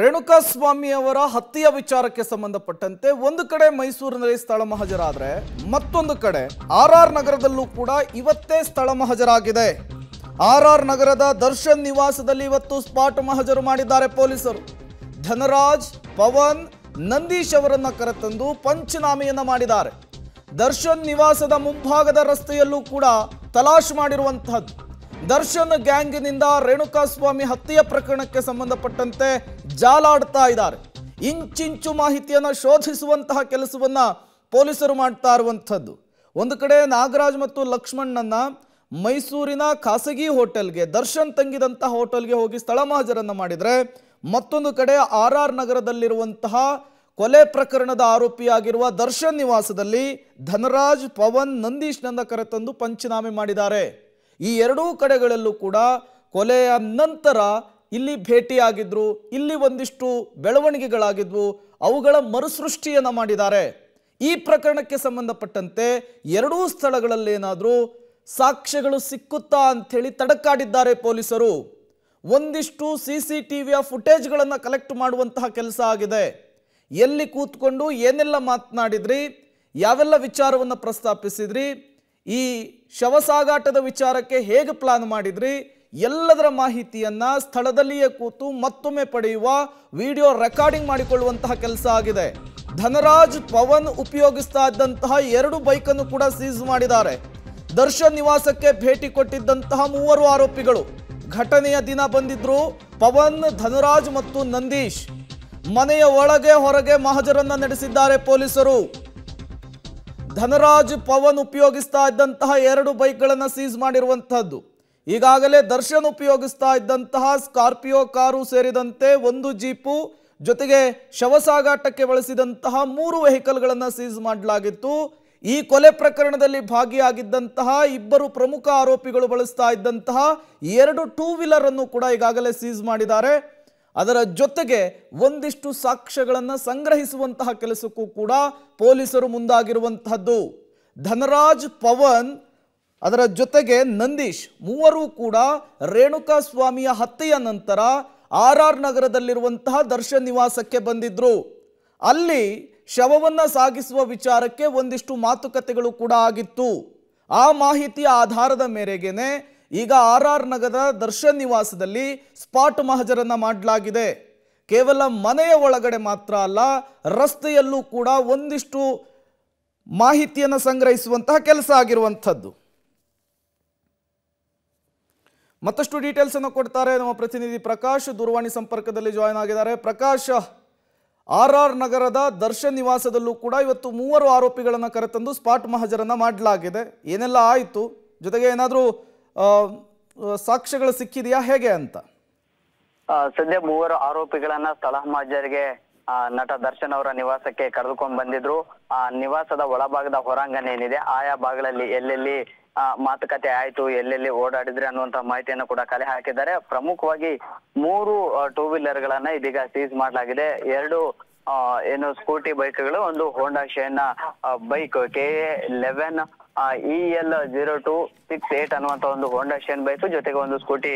ರೇಣುಕಾಸ್ವಾಮಿ ಅವರ ಹತ್ಯೆಯ ವಿಚಾರಕ್ಕೆ ಸಂಬಂಧಪಟ್ಟಂತೆ ಒಂದು ಕಡೆ ಮೈಸೂರಿನಲ್ಲಿ ಸ್ಥಳ ಮಹಜರಾದರೆ ಮತ್ತೊಂದು ಕಡೆ ಆರ್ ಆರ್ ನಗರದಲ್ಲೂ ಕೂಡ ಇವತ್ತೇ ಸ್ಥಳ ಮಹಜರಾಗಿದೆ ಆರ್ ಆರ್ ನಗರದ ದರ್ಶನ್ ನಿವಾಸದಲ್ಲಿ ಇವತ್ತು ಸ್ಪಾಟ್ ಮಹಜರು ಮಾಡಿದ್ದಾರೆ ಪೊಲೀಸರು ಧನರಾಜ್ ಪವನ್ ನಂದೀಶ್ ಅವರನ್ನು ಕರೆತಂದು ಪಂಚನಾಮೆಯನ್ನ ಮಾಡಿದ್ದಾರೆ ದರ್ಶನ್ ನಿವಾಸದ ಮುಂಭಾಗದ ರಸ್ತೆಯಲ್ಲೂ ಕೂಡ ತಲಾಶ್ ಮಾಡಿರುವಂತಹದ್ದು ದರ್ಶನ್ ಗ್ಯಾಂಗ್ನಿಂದ ರೇಣುಕಾಸ್ವಾಮಿ ಹತ್ಯೆಯ ಪ್ರಕರಣಕ್ಕೆ ಸಂಬಂಧಪಟ್ಟಂತೆ ಜಾಲಾಡ್ತಾ ಇದ್ದಾರೆ ಇಂಚಿಂಚು ಮಾಹಿತಿಯನ್ನು ಶೋಧಿಸುವಂತಹ ಕೆಲಸವನ್ನು ಪೊಲೀಸರು ಮಾಡ್ತಾ ಇರುವಂಥದ್ದು ಒಂದು ಕಡೆ ನಾಗರಾಜ್ ಮತ್ತು ಲಕ್ಷ್ಮಣ್ಣನ ಮೈಸೂರಿನ ಖಾಸಗಿ ಹೋಟೆಲ್ಗೆ ದರ್ಶನ್ ತಂಗಿದಂತಹ ಹೋಟೆಲ್ಗೆ ಹೋಗಿ ಸ್ಥಳ ಮಾಜರನ್ನು ಮಾಡಿದರೆ ಮತ್ತೊಂದು ಕಡೆ ಆರ್ ಆರ್ ನಗರದಲ್ಲಿರುವಂತಹ ಕೊಲೆ ಪ್ರಕರಣದ ಆರೋಪಿಯಾಗಿರುವ ದರ್ಶನ್ ನಿವಾಸದಲ್ಲಿ ಧನರಾಜ್ ಪವನ್ ನಂದೀಶ್ನನ್ನ ಕರೆತಂದು ಪಂಚನಾಮೆ ಮಾಡಿದ್ದಾರೆ ಈ ಎರಡೂ ಕಡೆಗಳಲ್ಲೂ ಕೂಡ ಕೊಲೆಯ ನಂತರ ಇಲ್ಲಿ ಭೇಟಿಯಾಗಿದ್ರು ಇಲ್ಲಿ ಒಂದಿಷ್ಟು ಬೆಳವಣಿಗೆಗಳಾಗಿದ್ವು ಅವುಗಳ ಮರುಸೃಷ್ಟಿಯನ್ನು ಮಾಡಿದ್ದಾರೆ ಈ ಪ್ರಕರಣಕ್ಕೆ ಸಂಬಂಧಪಟ್ಟಂತೆ ಎರಡೂ ಏನಾದರೂ ಸಾಕ್ಷ್ಯಗಳು ಸಿಕ್ಕುತ್ತಾ ಅಂಥೇಳಿ ತಡಕಾಡಿದ್ದಾರೆ ಪೊಲೀಸರು ಒಂದಿಷ್ಟು ಸಿ ಸಿ ಟಿ ವಿಯ ಫುಟೇಜ್ಗಳನ್ನು ಕಲೆಕ್ಟ್ ಮಾಡುವಂತಹ ಕೆಲಸ ಆಗಿದೆ ಎಲ್ಲಿ ಕೂತ್ಕೊಂಡು ಏನೆಲ್ಲ ಮಾತನಾಡಿದ್ರಿ ಯಾವೆಲ್ಲ ವಿಚಾರವನ್ನು ಪ್ರಸ್ತಾಪಿಸಿದ್ರಿ ಈ ಶವ ಸಾಗಾಟದ ವಿಚಾರಕ್ಕೆ ಹೇಗೆ ಪ್ಲಾನ್ ಮಾಡಿದ್ರಿ ಎಲ್ಲದರ ಮಾಹಿತಿಯನ್ನು ಸ್ಥಳದಲ್ಲಿಯೇ ಕೂತು ಮತ್ತೊಮ್ಮೆ ಪಡೆಯುವ ವಿಡಿಯೋ ರೆಕಾರ್ಡಿಂಗ್ ಮಾಡಿಕೊಳ್ಳುವಂತಹ ಕೆಲಸ ಆಗಿದೆ ಧನರಾಜ್ ಪವನ್ ಉಪಯೋಗಿಸ್ತಾ ಇದ್ದಂತಹ ಎರಡು ಬೈಕನ್ನು ಕೂಡ ಸೀಸ್ ಮಾಡಿದ್ದಾರೆ ದರ್ಶನ್ ನಿವಾಸಕ್ಕೆ ಭೇಟಿ ಕೊಟ್ಟಿದ್ದಂತಹ ಮೂವರು ಆರೋಪಿಗಳು ಘಟನೆಯ ದಿನ ಬಂದಿದ್ರು ಪವನ್ ಧನರಾಜ್ ಮತ್ತು ನಂದೀಶ್ ಮನೆಯ ಒಳಗೆ ಹೊರಗೆ ಮಹಜರನ್ನ ನಡೆಸಿದ್ದಾರೆ ಪೊಲೀಸರು ಧನರಾಜ್ ಪವನ್ ಉಪಯೋಗಿಸ್ತಾ ಇದ್ದಂತಹ ಎರಡು ಬೈಕ್ಗಳನ್ನು ಸೀಸ್ ಮಾಡಿರುವಂತಹದ್ದು ಈಗಾಗಲೇ ದರ್ಶನ್ ಉಪಯೋಗಿಸ್ತಾ ಇದ್ದಂತಹ ಸ್ಕಾರ್ಪಿಯೋ ಕಾರು ಸೇರಿದಂತೆ ಒಂದು ಜೀಪು ಜೊತೆಗೆ ಶವ ಸಾಗಾಟಕ್ಕೆ ಬಳಸಿದಂತಹ ಮೂರು ವೆಹಿಕಲ್ಗಳನ್ನು ಸೀಸ್ ಮಾಡಲಾಗಿತ್ತು ಈ ಕೊಲೆ ಪ್ರಕರಣದಲ್ಲಿ ಭಾಗಿಯಾಗಿದ್ದಂತಹ ಇಬ್ಬರು ಪ್ರಮುಖ ಆರೋಪಿಗಳು ಬಳಸ್ತಾ ಇದ್ದಂತಹ ಎರಡು ಟೂ ವೀಲರ್ ಅನ್ನು ಕೂಡ ಈಗಾಗಲೇ ಸೀಸ್ ಮಾಡಿದ್ದಾರೆ ಅದರ ಜೊತೆಗೆ ಒಂದಿಷ್ಟು ಸಾಕ್ಷ್ಯಗಳನ್ನು ಸಂಗ್ರಹಿಸುವಂತಹ ಕೆಲಸಕ್ಕೂ ಕೂಡ ಪೊಲೀಸರು ಮುಂದಾಗಿರುವಂತಹದ್ದು ಧನರಾಜ್ ಪವನ್ ಅದರ ಜೊತೆಗೆ ನಂದೀಶ್ ಮೂವರು ಕೂಡ ರೇಣುಕಾ ಸ್ವಾಮಿಯ ಹತ್ಯೆಯ ನಂತರ ಆರ್ ಆರ್ ನಗರದಲ್ಲಿರುವಂತಹ ದರ್ಶನ್ ನಿವಾಸಕ್ಕೆ ಬಂದಿದ್ರು ಅಲ್ಲಿ ಶವವನ್ನು ಸಾಗಿಸುವ ವಿಚಾರಕ್ಕೆ ಒಂದಿಷ್ಟು ಮಾತುಕತೆಗಳು ಕೂಡ ಆಗಿತ್ತು ಆ ಮಾಹಿತಿಯ ಆಧಾರದ ಮೇರೆಗೆನೆ ಈಗ ಆರ್ ಆರ್ ನಗರದ ದರ್ಶನ್ ನಿವಾಸದಲ್ಲಿ ಸ್ಪಾಟ್ ಮಹಜರನ್ನ ಮಾಡಲಾಗಿದೆ ಕೇವಲ ಮನೆಯ ಒಳಗಡೆ ಮಾತ್ರ ಅಲ್ಲ ರಸ್ತೆಯಲ್ಲೂ ಕೂಡ ಒಂದಿಷ್ಟು ಮಾಹಿತಿಯನ್ನು ಸಂಗ್ರಹಿಸುವಂತಹ ಕೆಲಸ ಆಗಿರುವಂಥದ್ದು ಮತ್ತಷ್ಟು ಡೀಟೇಲ್ಸ್ ಅನ್ನು ಕೊಡ್ತಾರೆ ನಮ್ಮ ಪ್ರತಿನಿಧಿ ಪ್ರಕಾಶ್ ದೂರವಾಣಿ ಸಂಪರ್ಕದಲ್ಲಿ ಜಾಯಿನ್ ಆಗಿದ್ದಾರೆ ಪ್ರಕಾಶ್ ಆರ್ ಆರ್ ನಗರದ ದರ್ಶನ್ ನಿವಾಸದಲ್ಲೂ ಕೂಡ ಇವತ್ತು ಮೂವರು ಆರೋಪಿಗಳನ್ನು ಕರೆತಂದು ಸ್ಪಾಟ್ ಮಹಜರನ್ನ ಮಾಡಲಾಗಿದೆ ಏನೆಲ್ಲ ಆಯಿತು ಜೊತೆಗೆ ಏನಾದರೂ ಸಾಕ್ಷ್ಯಗಳು ಸಿಕ್ಕಿದೆಯಾ ಹೇಗೆ ಅಂತ ಸದ್ಯ ಮೂವರು ಆರೋಪಿಗಳನ್ನ ಸ್ಥಳ ಮಾಜರಿಗೆ ನಟ ದರ್ಶನ್ ಅವರ ನಿವಾಸಕ್ಕೆ ಕರೆದುಕೊಂಡು ಬಂದಿದ್ರು ಆ ನಿವಾಸದ ಒಳಭಾಗದ ಹೊರಾಂಗಣ ಏನಿದೆ ಆಯಾ ಭಾಗಗಳಲ್ಲಿ ಎಲ್ಲೆಲ್ಲಿ ಮಾತುಕತೆ ಆಯ್ತು ಎಲ್ಲೆಲ್ಲಿ ಓಡಾಡಿದ್ರೆ ಅನ್ನುವಂತ ಮಾಹಿತಿಯನ್ನು ಕೂಡ ಕಲೆ ಹಾಕಿದ್ದಾರೆ ಪ್ರಮುಖವಾಗಿ ಮೂರು ಟೂ ವೀಲರ್ ಗಳನ್ನ ಇದೀಗ ಸೀಸ್ ಮಾಡಲಾಗಿದೆ ಎರಡು ಏನು ಸ್ಕೂಟಿ ಬೈಕ್ಗಳು ಒಂದು Honda Shine bike K A eleven E L zero two six eight ಅನ್ನುವಂತ ಒಂದು ಹೋಂಡಾ ಶೈನ್ ಬೈಕ್ ಜೊತೆಗೆ ಒಂದು ಸ್ಕೂಟಿ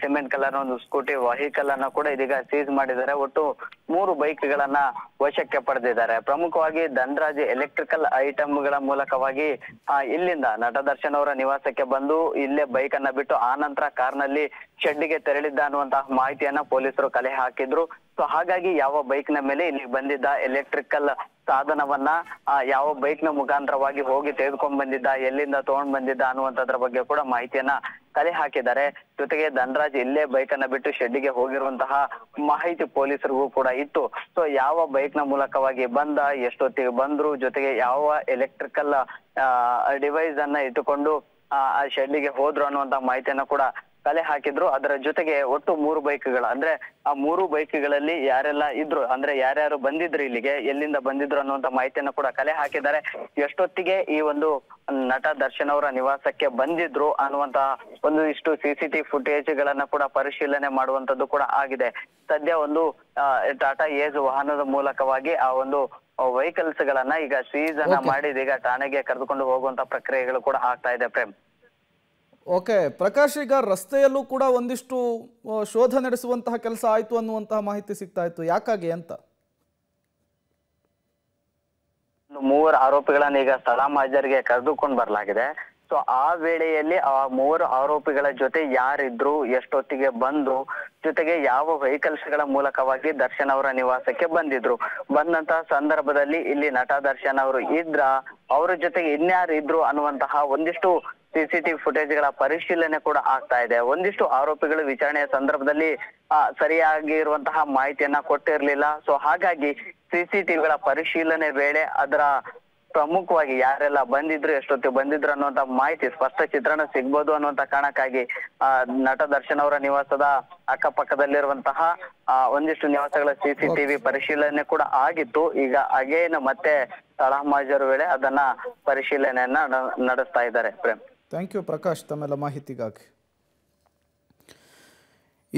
ಸಿಮೆಂಟ್ ಕಲರ್ ಒಂದು ಸ್ಕೂಟಿ ವೆಹಿಕಲ್ ಅನ್ನ ಕೂಡ ಇದೀಗ ಸೀಸ್ ಮಾಡಿದ್ದಾರೆ ಒಟ್ಟು ಮೂರು ಬೈಕ್ ಗಳನ್ನ ವಶಕ್ಕೆ ಪಡೆದಿದ್ದಾರೆ ಪ್ರಮುಖವಾಗಿ ಧನ್ರಾಜ್ ಎಲೆಕ್ಟ್ರಿಕಲ್ ಐಟಮ್ ಗಳ ಮೂಲಕವಾಗಿ ಇಲ್ಲಿಂದ ನಟ ದರ್ಶನ್ ಅವರ ನಿವಾಸಕ್ಕೆ ಬಂದು ಇಲ್ಲೇ ಬೈಕ್ ಅನ್ನ ಬಿಟ್ಟು ಆ ನಂತರ ಕಾರ್ನಲ್ಲಿ ಶೆಡ್ಗೆ ತೆರಳಿದ್ದ ಅನ್ನುವಂತಹ ಮಾಹಿತಿಯನ್ನ ಪೊಲೀಸರು ಕಲೆ ಹಾಕಿದ್ರು ಸೊ ಹಾಗಾಗಿ ಯಾವ ಬೈಕ್ ನ ಮೇಲೆ ಇಲ್ಲಿ ಬಂದಿದ್ದ ಎಲೆಕ್ಟ್ರಿಕಲ್ ಸಾಧನವನ್ನ ಯಾವ ಬೈಕ್ ನ ಮುಖಾಂತರವಾಗಿ ಹೋಗಿ ತೆಗೆದುಕೊಂಡ್ ಬಂದಿದ್ದ ಎಲ್ಲಿಂದ ತಗೊಂಡ್ ಬಂದಿದ್ದ ಅನ್ನುವಂತದ್ರ ಬಗ್ಗೆ ಕೂಡ ಮಾಹಿತಿಯನ್ನ ಕಲೆ ಹಾಕಿದ್ದಾರೆ ಜೊತೆಗೆ ಧನರಾಜ್ ಇಲ್ಲೇ ಬೈಕ್ ಅನ್ನ ಬಿಟ್ಟು ಶೆಡ್ಗೆ ಹೋಗಿರುವಂತಹ ಮಾಹಿತಿ ಪೊಲೀಸರಿಗೂ ಕೂಡ ಇತ್ತು ಸೊ ಯಾವ ಬೈಕ್ ನ ಮೂಲಕವಾಗಿ ಬಂದ ಎಷ್ಟೊತ್ತಿಗೆ ಬಂದ್ರು ಜೊತೆಗೆ ಯಾವ ಎಲೆಕ್ಟ್ರಿಕಲ್ ಡಿವೈಸ್ ಅನ್ನ ಇಟ್ಟುಕೊಂಡು ಆ ಶೆಡ್ಗೆ ಹೋದ್ರು ಅನ್ನುವಂತ ಮಾಹಿತಿಯನ್ನ ಕೂಡ ಕಲೆ ಹಾಕಿದ್ರು ಅದರ ಜೊತೆಗೆ ಒಟ್ಟು ಮೂರು ಗಳ ಅಂದ್ರೆ ಆ ಮೂರು ಬೈಕ್ಗಳಲ್ಲಿ ಯಾರೆಲ್ಲ ಇದ್ರು ಅಂದ್ರೆ ಯಾರ್ಯಾರು ಬಂದಿದ್ರು ಇಲ್ಲಿಗೆ ಎಲ್ಲಿಂದ ಬಂದಿದ್ರು ಅನ್ನುವಂತ ಮಾಹಿತಿಯನ್ನು ಕೂಡ ಕಲೆ ಹಾಕಿದ್ದಾರೆ ಎಷ್ಟೊತ್ತಿಗೆ ಈ ಒಂದು ನಟ ದರ್ಶನ್ ಅವರ ನಿವಾಸಕ್ಕೆ ಬಂದಿದ್ರು ಅನ್ನುವಂತ ಒಂದು ಇಷ್ಟು ಸಿಸಿಟಿ ಫುಟೇಜ್ ಗಳನ್ನ ಕೂಡ ಪರಿಶೀಲನೆ ಮಾಡುವಂತದ್ದು ಕೂಡ ಆಗಿದೆ ಸದ್ಯ ಒಂದು ಟಾಟಾ ಏಜ್ ವಾಹನದ ಮೂಲಕವಾಗಿ ಆ ಒಂದು ವೆಹಿಕಲ್ಸ್ ಗಳನ್ನ ಈಗ ಸೀಸ್ ಅನ್ನ ಮಾಡಿದ ಈಗ ಠಾಣೆಗೆ ಕರೆದುಕೊಂಡು ಹೋಗುವಂತ ಪ್ರಕ್ರಿಯೆಗಳು ಕೂಡ ಆಗ್ತಾ ಇದೆ ಪ್ರೇಮ್ ಓಕೆ ಪ್ರಕಾಶ್ ಈಗ ರಸ್ತೆಯಲ್ಲೂ ಕೂಡ ಒಂದಿಷ್ಟು ಶೋಧ ನಡೆಸುವಂತಹ ಕೆಲಸ ಆಯಿತು ಅನ್ನುವಂತಹ ಮಾಹಿತಿ ಸಿಗ್ತಾ ಇತ್ತು ಯಾಕಾಗಿ ಅಂತ ಮೂವರು ಆರೋಪಿಗಳನ್ನ ಈಗ ಸ್ಥಳ ಮಾಜರಿಗೆ ಕರೆದುಕೊಂಡು ಬರಲಾಗಿದೆ ಸೊ ಆ ವೇಳೆಯಲ್ಲಿ ಆ ಮೂವರು ಆರೋಪಿಗಳ ಜೊತೆ ಯಾರಿದ್ರು ಎಷ್ಟೊತ್ತಿಗೆ ಬಂದ್ರು ಜೊತೆಗೆ ಯಾವ ವೆಹಿಕಲ್ಸ್ ಗಳ ಮೂಲಕವಾಗಿ ದರ್ಶನ್ ಅವರ ನಿವಾಸಕ್ಕೆ ಬಂದಿದ್ರು ಬಂದಂತಹ ಸಂದರ್ಭದಲ್ಲಿ ಇಲ್ಲಿ ನಟ ದರ್ಶನ್ ಅವರು ಇದ್ರ ಅವರ ಜೊತೆಗೆ ಇನ್ಯಾರು ಇದ್ರು ಅನ್ನುವಂತಹ ಒಂದಿಷ್ಟು ಸಿಸಿಟಿವಿ ಫುಟೇಜ್ ಗಳ ಪರಿಶೀಲನೆ ಕೂಡ ಆಗ್ತಾ ಇದೆ ಒಂದಿಷ್ಟು ಆರೋಪಿಗಳು ವಿಚಾರಣೆಯ ಸಂದರ್ಭದಲ್ಲಿ ಸರಿಯಾಗಿರುವಂತಹ ಮಾಹಿತಿಯನ್ನ ಕೊಟ್ಟಿರಲಿಲ್ಲ ಸೊ ಹಾಗಾಗಿ ಸಿಸಿಟಿವಿಗಳ ಪರಿಶೀಲನೆ ವೇಳೆ ಅದರ ಪ್ರಮುಖವಾಗಿ ಯಾರೆಲ್ಲ ಬಂದಿದ್ರು ಎಷ್ಟೊತ್ತಿಗೆ ಬಂದಿದ್ರು ಅನ್ನುವಂತ ಮಾಹಿತಿ ಸ್ಪಷ್ಟ ಚಿತ್ರಣ ಸಿಗ್ಬೋದು ಅನ್ನುವಂತ ಕಾರಣಕ್ಕಾಗಿ ಆ ನಟ ದರ್ಶನ್ ಅವರ ನಿವಾಸದ ಅಕ್ಕಪಕ್ಕದಲ್ಲಿರುವಂತಹ ಒಂದಿಷ್ಟು ನಿವಾಸಗಳ ಸಿಸಿಟಿವಿ ಪರಿಶೀಲನೆ ಕೂಡ ಆಗಿತ್ತು ಈಗ ಅಗೇನ್ ಮತ್ತೆ ತಳಹಮಾಜರು ವೇಳೆ ಅದನ್ನ ಪರಿಶೀಲನೆಯನ್ನ ನಡೆಸ್ತಾ ಇದ್ದಾರೆ ಪ್ರೇಮ್ ಥ್ಯಾಂಕ್ ಯು ಪ್ರಕಾಶ್ ತಮ್ಮೆಲ್ಲ ಮಾಹಿತಿಗಾಗಿ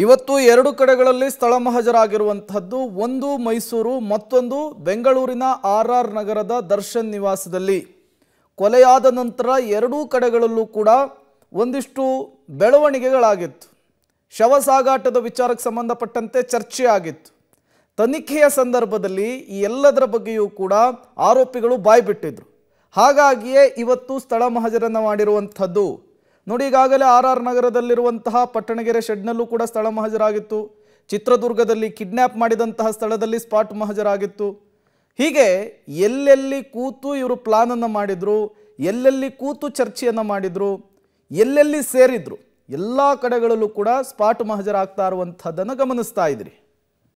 ಇವತ್ತು ಎರಡು ಕಡೆಗಳಲ್ಲಿ ಸ್ಥಳ ಮಹಜರಾಗಿರುವಂತಹದ್ದು ಒಂದು ಮೈಸೂರು ಮತ್ತೊಂದು ಬೆಂಗಳೂರಿನ ಆರ್ ಆರ್ ನಗರದ ದರ್ಶನ್ ನಿವಾಸದಲ್ಲಿ ಕೊಲೆಯಾದ ನಂತರ ಎರಡೂ ಕಡೆಗಳಲ್ಲೂ ಕೂಡ ಒಂದಿಷ್ಟು ಬೆಳವಣಿಗೆಗಳಾಗಿತ್ತು ಶವ ಸಾಗಾಟದ ವಿಚಾರಕ್ಕೆ ಸಂಬಂಧಪಟ್ಟಂತೆ ಚರ್ಚೆ ಆಗಿತ್ತು ತನಿಖೆಯ ಸಂದರ್ಭದಲ್ಲಿ ಈ ಎಲ್ಲದರ ಬಗ್ಗೆಯೂ ಕೂಡ ಆರೋಪಿಗಳು ಬಾಯ್ಬಿಟ್ಟಿದ್ರು ಹಾಗಾಗಿಯೇ ಇವತ್ತು ಸ್ಥಳ ಮಹಜರನ್ನು ಮಾಡಿರುವಂಥದ್ದು ನೋಡಿ ಈಗಾಗಲೇ ಆರ್ ಆರ್ ನಗರದಲ್ಲಿರುವಂತಹ ಪಟ್ಟಣಗೆರೆ ಶೆಡ್ನಲ್ಲೂ ಕೂಡ ಸ್ಥಳ ಮಹಜರಾಗಿತ್ತು ಚಿತ್ರದುರ್ಗದಲ್ಲಿ ಕಿಡ್ನ್ಯಾಪ್ ಮಾಡಿದಂತಹ ಸ್ಥಳದಲ್ಲಿ ಸ್ಪಾಟ್ ಮಹಜರಾಗಿತ್ತು ಹೀಗೆ ಎಲ್ಲೆಲ್ಲಿ ಕೂತು ಇವರು ಪ್ಲಾನನ್ನು ಮಾಡಿದರು ಎಲ್ಲೆಲ್ಲಿ ಕೂತು ಚರ್ಚೆಯನ್ನು ಮಾಡಿದರು ಎಲ್ಲೆಲ್ಲಿ ಸೇರಿದ್ರು ಎಲ್ಲ ಕಡೆಗಳಲ್ಲೂ ಕೂಡ ಸ್ಪಾಟ್ ಮಹಜರಾಗ್ತಾ ಇರುವಂಥದ್ದನ್ನು ಗಮನಿಸ್ತಾ ಇದ್ರಿ